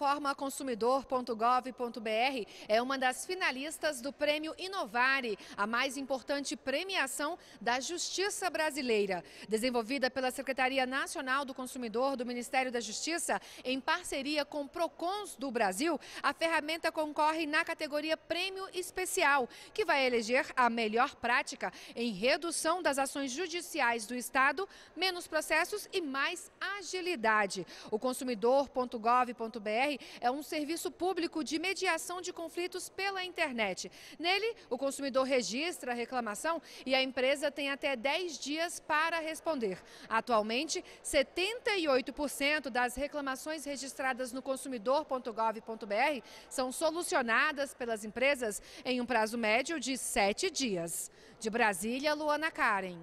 plataforma consumidor.gov.br é uma das finalistas do Prêmio Inovare, a mais importante premiação da Justiça Brasileira. Desenvolvida pela Secretaria Nacional do Consumidor do Ministério da Justiça, em parceria com Procons do Brasil, a ferramenta concorre na categoria Prêmio Especial, que vai eleger a melhor prática em redução das ações judiciais do Estado, menos processos e mais agilidade. O consumidor.gov.br é um serviço público de mediação de conflitos pela internet. Nele, o consumidor registra a reclamação e a empresa tem até 10 dias para responder. Atualmente, 78% das reclamações registradas no consumidor.gov.br são solucionadas pelas empresas em um prazo médio de 7 dias. De Brasília, Luana Karen.